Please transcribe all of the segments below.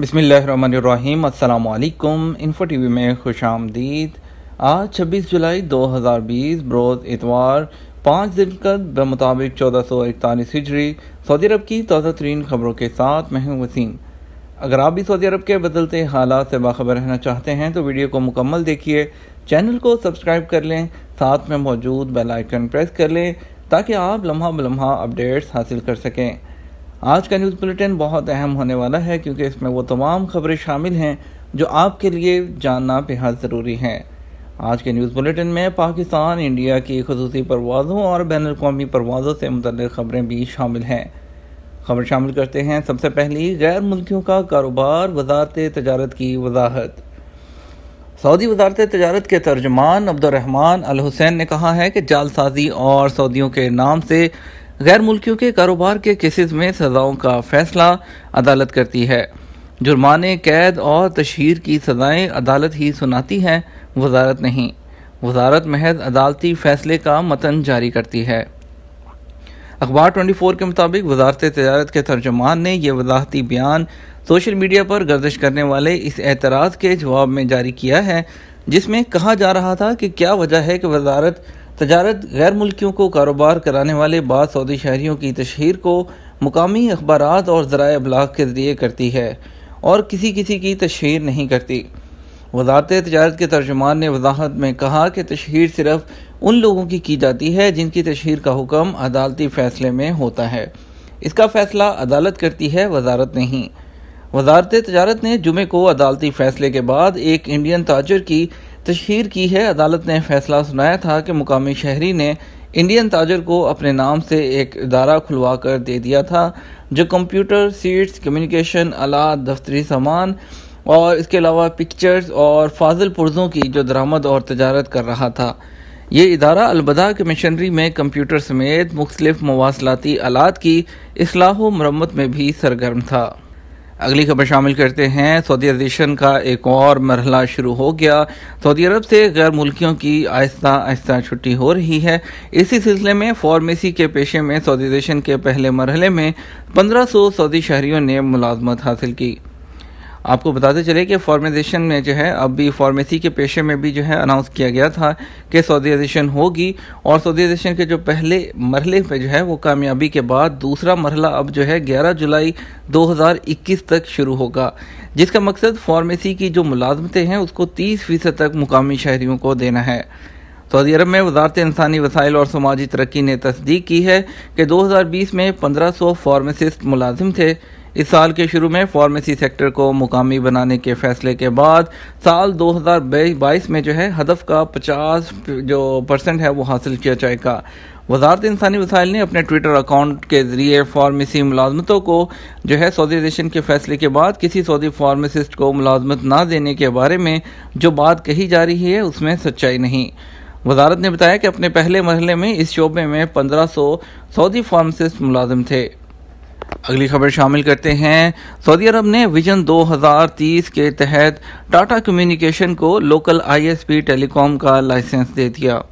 बसमीम् अल्लाम info T V में खुश आमदीद आज छब्बीस जुलाई दो हज़ार बीस बरोज़ इतवार पाँच दिन कद बमुताबिक चौदह सौ इकतालीस हिजरी सऊदी अरब की ताज़ा तरीन खबरों के साथ मैं हूँ वसीम अगर आप भी सऊदी अरब के बदलते हालात से बाखबर रहना चाहते हैं तो वीडियो को मुकम्मल देखिए चैनल को सब्सक्राइब कर लें साथ में मौजूद बेल आइकन प्रेस कर लें ताकि आप लम्हा बलम्हा अपडेट्स हासिल कर सकें आज का न्यूज़ बुलेटिन बहुत अहम होने वाला है क्योंकि इसमें वो तमाम खबरें शामिल हैं जो आपके लिए जानना बेहद ज़रूरी हैं आज के न्यूज़ बुलेटिन में पाकिस्तान इंडिया की खसूस परवाज़ों और बैन अवी परवाज़ों से मुतल खबरें भी शामिल हैं खबर शामिल करते हैं सबसे पहली गैर मुल्कियों का कारोबार वजारत तजारत की वजाहत सऊदी वजारत तजारत के तर्जमान अब्दुलरहमान अल हुसैन ने कहा है कि जालसाजी और सऊदियों के नाम से गैर मुल्कियों के कारोबार के केसेस में सज़ाओं का फैसला अदालत करती है जुर्माने कैद और तशहर की सजाएं अदालत ही सुनाती हैं वजारत नहीं वजारत महज अदालती फैसले का मतन जारी करती है अखबार 24 के मुताबिक वजारत तजारत के तर्जमान ने यह वजाहती बयान सोशल मीडिया पर गर्दिश करने वाले इस एतराज़ के जवाब में जारी किया है जिसमें कहा जा रहा था कि क्या वजह है कि वजारत तजारत गैर मुल्कियों को कारोबार कराने वाले बाद सऊदी शहरीों की तशहर को मुकामी अखबार और ज़रा अबलाग के ज़रिए करती है और किसी किसी की तशहर नहीं करती वजारत तजारत के तर्जुमान ने वजाहत में कहा कि तशहर सिर्फ उन लोगों की की जाती है जिनकी तशहर का हुक्म अदालती फ़ैसले में होता है इसका फ़ैसला अदालत करती है वजारत नहीं वजारत तजारत ने जुमे को अदालती फ़ैसले के बाद एक इंडियन ताजर की तशहर की है अदालत ने फैसला सुनाया था कि मुकामी शहरी ने इंडियन ताजर को अपने नाम से एक अदारा खुलवा कर दे दिया था जो कंप्यूटर सीट्स कम्युनिकेशन आला दफ्तरी सामान और इसके अलावा पिक्चर्स और फाजिल पुर्जों की जो दरामद और तजारत कर रहा था ये इदारा अलबदा की में कंप्यूटर समेत मुख्तलिफ मवासलाती आलात की असलाह मरम्मत में भी सरगर्म था अगली खबर शामिल करते हैं सऊदी एडिशन का एक और मरहला शुरू हो गया सऊदी अरब से गैर मुल्कियों की आहिस्ता आहिस्ता छुट्टी हो रही है इसी सिलसिले में फॉर्मेसी के पेशे में सऊदी एडिशन के पहले मरहले में 1500 सऊदी शहरीों ने मुलाजमत हासिल की आपको बताते चले कि फॉर्मेशन में जो है अभी फार्मेसी के पेशे में भी जो है अनाउंस किया गया था कि सऊदीज़ेशन होगी और सऊदी एजेशन के जो पहले मरले पे जो है वो कामयाबी के बाद दूसरा मरला अब जो है 11 जुलाई 2021 तक शुरू होगा जिसका मकसद फार्मेसी की जो मुलाजमतें हैं उसको तीस फ़ीसद तक मुकामी शहरीों को देना है सऊदी अरब में वजारत इंसानी वसाइल और समाजी तरक्की ने तस्दीक की है कि 2020 में 1500 फार्मेसिस्ट मुलाजिम थे इस साल के शुरू में फार्मेसी सेक्टर को मुकामी बनाने के फैसले के बाद साल 2022 में जो है हदफ का 50 जो परसेंट है वो हासिल किया जाएगा वजारत इंसानी वसाइल ने अपने ट्विटर अकाउंट के जरिए फार्मेसी मुलाजमतों को जो है सऊदीजेशन के फैसले के बाद किसी सऊदी फार्मेसिस्ट को मुलाजमत ना देने के बारे में जो बात कही जा रही है उसमें सच्चाई नहीं वजारत ने बताया कि अपने पहले मरहले में इस शोबे में पंद्रह सौ सऊदी फार्मासिस्ट मुलाजम थे अगली खबर शामिल करते हैं सऊदी अरब ने विजन 2030 के तहत टाटा कम्युनिकेशन को लोकल आईएसपी टेलीकॉम का लाइसेंस दे दिया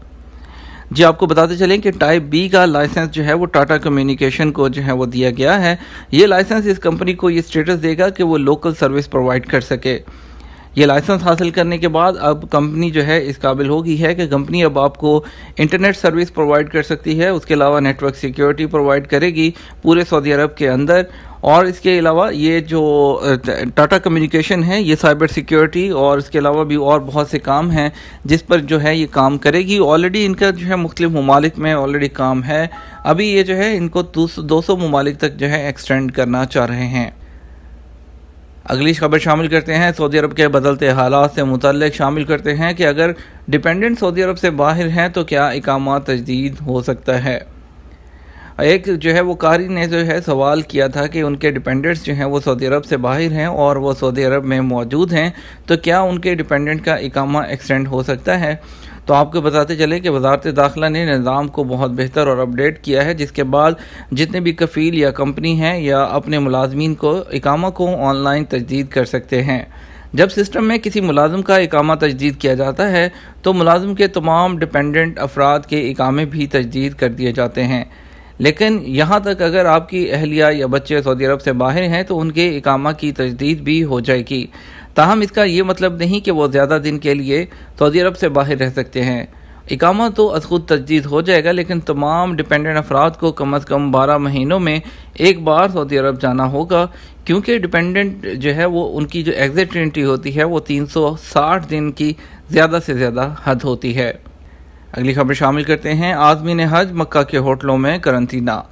जी आपको बताते चलें कि टाइप बी का लाइसेंस जो है वो टाटा कम्युनिकेशन को जो है वो दिया गया है ये लाइसेंस इस कंपनी को ये स्टेटस देगा कि वो लोकल सर्विस प्रोवाइड कर सके ये लाइसेंस हासिल करने के बाद अब कंपनी जो है इस काबिल हो गई है कि कंपनी अब आपको इंटरनेट सर्विस प्रोवाइड कर सकती है उसके अलावा नेटवर्क सिक्योरिटी प्रोवाइड करेगी पूरे सऊदी अरब के अंदर और इसके अलावा ये जो टाटा कम्युनिकेशन है ये साइबर सिक्योरिटी और इसके अलावा भी और बहुत से काम हैं जिस पर जो है ये काम करेगी ऑलरेडी इनका जो है मुख्तु ममालिक में ऑलरेडी काम है अभी ये जो है इनको दो सौ ममालिक तक जो है एक्सटेंड करना चाह रहे हैं अगली खबर शामिल करते हैं सऊदी अरब के बदलते हालात से मुतल शामिल करते हैं कि अगर डिपेंडेंट सऊदी अरब से बाहर हैं तो क्या इकामा तजदीद हो सकता है एक जो है वो कारी ने जो है सवाल किया था कि उनके डिपेंडेंट्स जो हैं वो सऊदी अरब से बाहर हैं और वो सऊदी अरब में मौजूद हैं तो क्या उनके डिपेंडेंट का इकामा एक्सटेंड हो सकता है तो आपको बताते चले कि वजारत दाखिला ने निज़ाम को बहुत बेहतर और अपडेट किया है जिसके बाद जितने भी कफ़ील या कंपनी हैं या अपने मुलाजमीन को इकामा को ऑनलाइन तजदीद कर सकते हैं जब सिस्टम में किसी मुलाजम का इकामा तजदीद किया जाता है तो मुलाजम के तमाम डिपेंडेंट अफराद के इकामे भी तजदीद कर दिए जाते हैं लेकिन यहाँ तक अगर आपकी अहलिया या बच्चे सऊदी अरब से बाहर हैं तो उनके इकामा की तजदीद भी हो जाएगी ताहम इसका ये मतलब नहीं कि वो ज़्यादा दिन के लिए सऊदी अरब से बाहर रह सकते हैं इकामा तो अज खुद तजदीद हो जाएगा लेकिन तमाम डिपेंडेंट अफराद को कम अज़ कम बारह महीनों में एक बार सऊदी अरब जाना होगा क्योंकि डिपेंडेंट जो है वो उनकी जो एग्ज़िट एंट्री होती है वो तीन सौ साठ दिन की ज़्यादा से ज़्यादा हद होती है अगली खबर शामिल करते हैं आज़मीन हज मक्का के होटलों में करंतना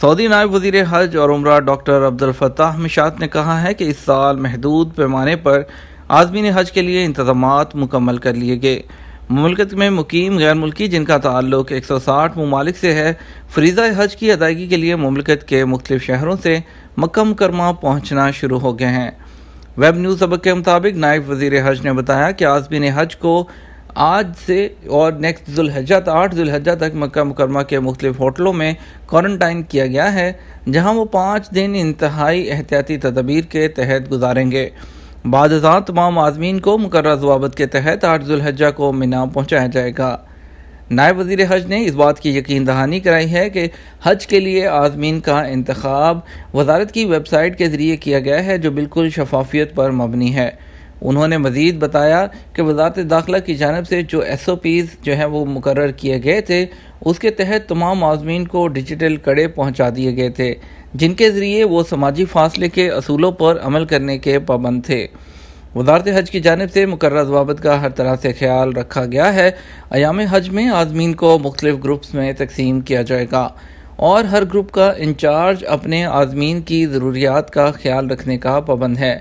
सऊदी नायब वजीर हज और उम्र डॉक्टर अब्दुल फताह मिशात ने कहा है कि इस साल महदूद पैमाने पर आजमीन हज के लिए इंतजाम मुकम्मल कर लिए गए ममलकत में मुकीम गैर मुल्की जिनका ताल्लुक 160 ममालिक से है फरीजा हज की अदायगी के लिए मुमलकत के मुख्तु शहरों से मक्म करमा पहुँचना शुरू हो गए हैं वेब न्यूज़ सबक के मुताबिक नायब वजीर हज ने बताया कि आजमीन हज को आज से और नेक्स्ट जुल्हजा आठ जुल्हजा तक मक्का मुकरमा के मुख्तलिफ होटलों में क्वारंटाइन किया गया है जहां वो पाँच दिन इंतहाई एहतियाती तदबीर के तहत गुजारेंगे बाद तमाम आजमीन को मुकर जवाबत के तहत आठ जुल्हजा को मिना पहुँचाया जाएगा नायब वजीर हज ने इस बात की यकीन दहानी कराई है कि हज के लिए आजमीन का इंतखब वजारत की वेबसाइट के ज़रिए किया गया है जो बिल्कुल शफाफियत पर मबनी है उन्होंने मज़ीद बताया कि वजारत दाखिला की जानब से जो एस ओ पीज़ जो हैं वो मुकर किए गए थे उसके तहत तमाम आजमीन को डिजिटल कड़े पहुँचा दिए गए थे जिनके ज़रिए वो समाजी फासले के असूलों पर अमल करने के पाबंद थे वजारत हज की जानब से मुकर जवाबत का हर तरह से ख्याल रखा गया है अयाम हज में आजमीन को मुख्तफ ग्रुप्स में तकसीम किया जाएगा और हर ग्रुप का इंचार्ज अपने आजमीन की ज़रूरियात का ख्याल रखने का पाबंद है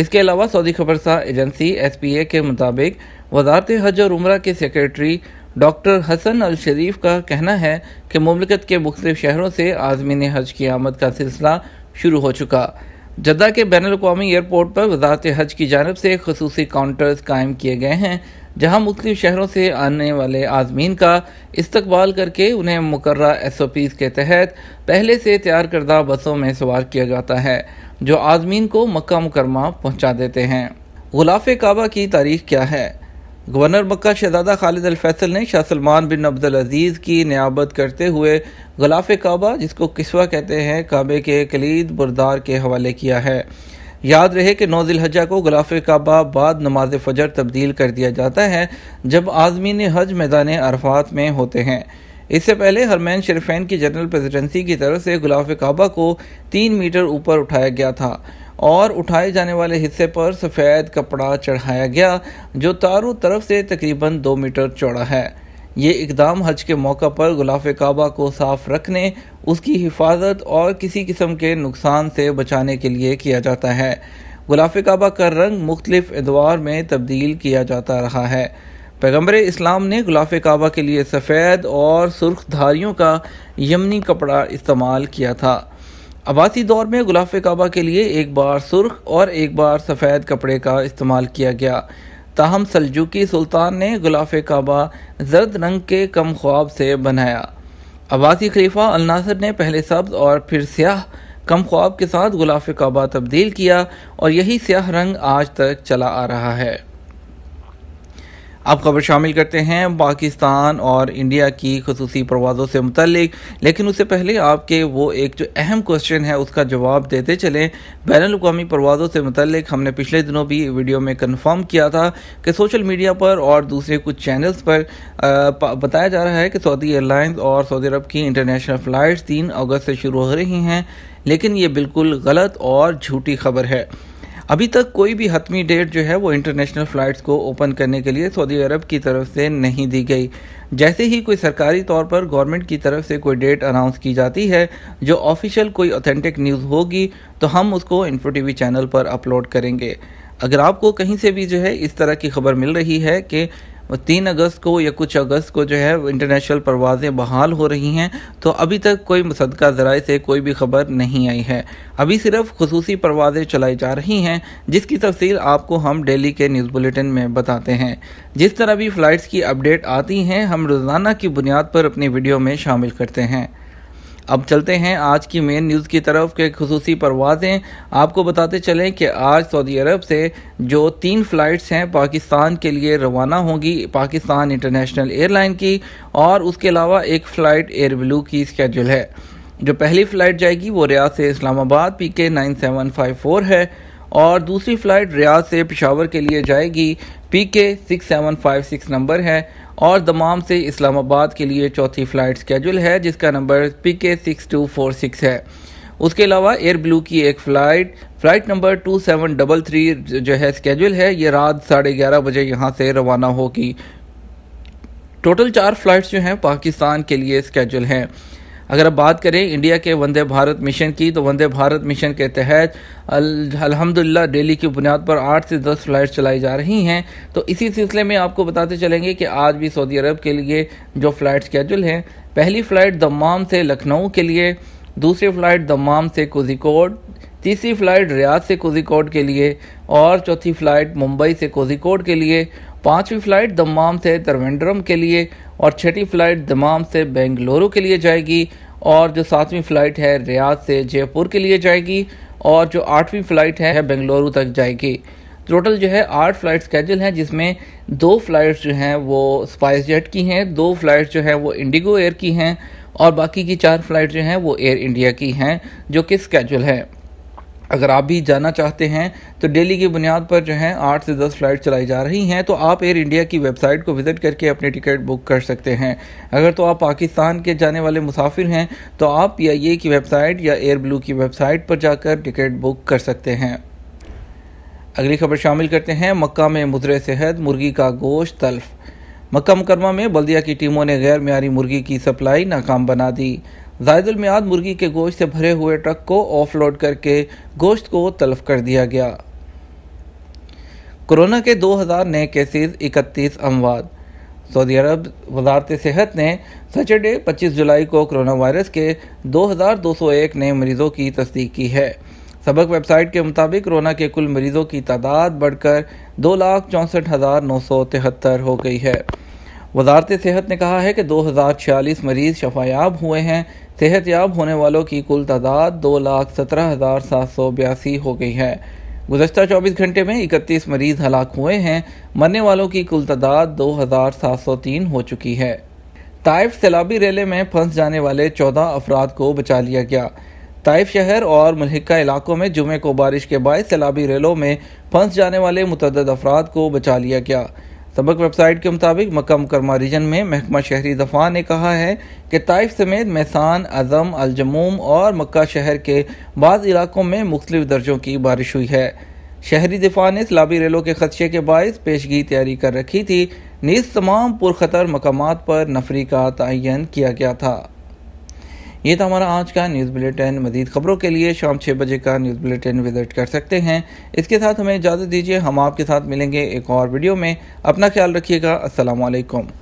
इसके अलावा सऊदी खबरसार एजेंसी एस पी ए के मुताबिक वजारत हज और उम्र के secretary doctor Hassan Al Sharif का कहना है कि ममलकत के मुख्त शहरों से आजमीन हज की आमद का सिलसिला शुरू हो चुका जद्दा के बैन अवी एयरपोर्ट पर वजारत हज की जानब से खसूसी काउंटर्स कायम किए गए हैं जहां मुख्तलिफ शहरों से आने वाले आजमीन का इस्तबाल करके उन्हें मुकर एस ओ पीज़ के तहत पहले से तैयार करदा बसों में सवार किया जाता है जो आजमीन को मक्का मुकरमा पहुँचा देते हैं गुलाफ काबा की तारीख क्या है गवर्नर मक्का शहजादा खालिद अलफैसल ने शाह सलमान बिन अब्दुल अजीज़ की नियाबत करते हुए गुलाफ काबा जिसको किसवा कहते हैं काबे के कलीद बुरदार के हवाले किया है याद रहे कि नौ दिलहजा को गलाफ काबा बाद नमाज फजर तब्दील कर दिया जाता है जब आज़मीन हज मैदान अरफात में होते हैं इससे पहले हरमैन शरीफैन की जनरल प्रेसिडेंसी की तरफ से गुलाफ काबा को तीन मीटर ऊपर उठाया गया था और उठाए जाने वाले हिस्से पर सफ़ेद कपड़ा चढ़ाया गया जो तारों तरफ से तकरीबन दो मीटर चौड़ा है ये इकदाम हज के मौका पर गुलाफ काबा को साफ रखने उसकी हिफाजत और किसी किस्म के नुकसान से बचाने के लिए किया जाता है गुलाफ काबा का रंग मुख्तलिफ एदवार में तब्दील किया जाता रहा है पैगम्बर इस्लाम ने गुलाफ काबा के लिए सफ़ेद और सुर्ख धारियों का यमनी कपड़ा इस्तेमाल किया था आबासी दौर में गुलाफ काबा के लिए एक बार सुर्ख और एक बार सफ़ेद कपड़े का इस्तेमाल किया गया ताहम सलजुकी सुल्तान ने गुलाफ काबा जर्द रंग के कम ख्वाब से बनाया अबासी खलीफा अलनासर ने पहले सब्ज और फिर स्याह कम ख्वाब के साथ गुलाफ काबा तब्दील किया और यही स्याह रंग आज तक चला आ रहा है अब खबर शामिल करते हैं पाकिस्तान और इंडिया की खसूसी परवाज़ों से मुतलिक लेकिन उससे पहले आपके वो एक जो अहम क्वेश्चन है उसका जवाब देते चलें बैन अवी परवाज़ों से मुतलिक हमने पिछले दिनों भी वीडियो में कन्फर्म किया था कि सोशल मीडिया पर और दूसरे कुछ चैनल्स पर बताया जा रहा है कि सऊदी एयरलाइंस और सऊदी अरब की इंटरनेशनल फ़्लाइट्स तीन अगस्त से शुरू हो रही हैं लेकिन ये बिल्कुल गलत और झूठी खबर है अभी तक कोई भी हतमी डेट जो है वो इंटरनेशनल फ़्लाइट्स को ओपन करने के लिए सऊदी अरब की तरफ से नहीं दी गई जैसे ही कोई सरकारी तौर पर गवर्नमेंट की तरफ से कोई डेट अनाउंस की जाती है जो ऑफिशियल कोई ऑथेंटिक न्यूज़ होगी तो हम उसको इन्फो टी चैनल पर अपलोड करेंगे अगर आपको कहीं से भी जो है इस तरह की खबर मिल रही है कि तीन अगस्त को या कुछ अगस्त को जो है इंटरनेशनल परवाज़ें बहाल हो रही हैं तो अभी तक कोई मुसदा ज़रा से कोई भी खबर नहीं आई है अभी सिर्फ खसूसी परवाज़ें चलाई जा रही हैं जिसकी तफसील आपको हम डेली के न्यूज़ बुलेटिन में बताते हैं जिस तरह भी फ़्लाइट्स की अपडेट आती हैं हम रोज़ाना की बुनियाद पर अपनी वीडियो में शामिल करते हैं अब चलते हैं आज की मेन न्यूज़ की तरफ के खसूसी परवाज़ें आपको बताते चलें कि आज सऊदी अरब से जो तीन फ़्लाइट्स हैं पाकिस्तान के लिए रवाना होंगी पाकिस्तान इंटरनेशनल एयरलाइन की और उसके अलावा एक फ़्लाइट एयर ब्लू की स्केजल है जो पहली फ़्लाइट जाएगी वो रियाज से Islamabad P K nine seven five four है और दूसरी फ़्लाइट रियाज से पिशावर के लिए जाएगी P K six seven five six number है और दमाम से इस्लामाबाद के लिए चौथी फ़्लाइट स्केजुल है जिसका number P K six two four six है उसके अलावा एयर ब्लू की एक flight flight number two seven double three जो है स्केजुल है ये रात साढ़े ग्यारह बजे यहाँ से रवाना होगी टोटल चार फ़्लाइट्स जो हैं पाकिस्तान के लिए स्केजुल हैं अगर अब बात करें इंडिया के वंदे भारत मिशन की तो वंदे भारत मिशन के तहत अल्हम्दुलिल्लाह डेली की बुनियाद पर आठ से दस फ्लाइट चलाई जा रही हैं तो इसी सिलसिले में आपको बताते चलेंगे कि आज भी सऊदी अरब के लिए जो फ़्लाइट स्केजुल हैं पहली फ़्लाइट दमाम से लखनऊ के लिए दूसरी फ़्लाइट दमाम से कोजिकोड तीसरी फ़्लाइट रियाज से कोजिकोड के लिए और चौथी फ़्लाइट मुंबई से कोजिकोड के लिए पांचवी फ़्लाइट दमाम से त्रिवेंड्रम के लिए और छठी फ्लाइट दमाम से बेंगलुरु के लिए जाएगी और जो सातवीं फ्लाइट है रियाद से जयपुर के लिए जाएगी और जो आठवीं फ्लाइट है बेंगलुरु तक जाएगी टोटल जो है आठ फ्लाइट स्केजल हैं जिसमें दो फ्लाइट जो हैं वो स्पाइस जेट की हैं दो फ़्लाइट जो हैं वो इंडिगो एयर की हैं और बाकी की चार फ्लाइट जो हैं वो एयर इंडिया की हैं जो कि स्केजल है अगर आप भी जाना चाहते हैं तो डेली की बुनियाद पर जो है आठ से दस फ्लाइट चलाई जा रही हैं तो आप एयर इंडिया की वेबसाइट को विज़िट करके अपने टिकट बुक कर सकते हैं अगर तो आप पाकिस्तान के जाने वाले मुसाफिर हैं तो आप या ये की वेबसाइट या एयर ब्लू की वेबसाइट पर जाकर टिकट बुक कर सकते हैं अगली खबर शामिल करते हैं मक्का में मुजर सेहत मुर्गी का गोश्त तल्फ़ मक्का मुकरमा में बल्दिया की टीमों ने गैर मीरी मुर्गी की सप्लाई नाकाम बना दी मियाद मुर्गी के गोश्त से भरे हुए ट्रक को ऑफ लोड करके गोश्त को तलफ कर दिया गया कोरोना के 2000 नए केसेस 31 अमवाद सऊदी अरब वजारत सेहत ने सैटरडे 25 जुलाई को कोरोना वायरस के 2201 नए मरीजों की तस्दीक की है सबक वेबसाइट के मुताबिक कोरोना के कुल मरीजों की तादाद बढ़कर दो लाख चौंसठ हज़ार नौ सौ तिहत्तर हो गई है वजारत सेहत ने कहा है कि दो हज़ार छियालीस मरीज़ शफायाब हुए हैं सेहत याब होने वालों की कुल तादाद दो लाख सत्रह हज़ार सात सौ बयासी हो गई है गुजशत 24 घंटे में 31 मरीज हलाक हुए हैं मरने वालों की कुल तादाद 2,703 हो चुकी है ताइफ सैलाबी रेले में फंस जाने वाले 14 अफराद को बचा लिया गया ताइफ शहर और मलहिका इलाकों में जुमे को बारिश के बाद सैलाबी रेलों में फंस जाने वाले मुतद अफराद को बचा लिया गया सबक वेबसाइट के मुताबिक मक्का मुकरमा रीजन में महकमा शहरी दफा ने कहा है कि ताइफ समेत मैसान अजम अलजमूम और मक्का शहर के बाद इलाकों में मुख्तलिफ दर्जों की बारिश हुई है शहरी दफा ने सलाबी रेलों के खदशे के बायस पेशगी तैयारी कर रखी थी नीज तमाम पुरखतर मकाम पर नफरी का तयन किया गया था ये था तो हमारा आज का न्यूज़ बुलेटिन मजीद खबरों के लिए शाम छः बजे का न्यूज़ बुलेटिन विजिट कर सकते हैं इसके साथ हमें इजाज़त दीजिए हम आपके साथ मिलेंगे एक और वीडियो में अपना ख्याल रखिएगा असलकम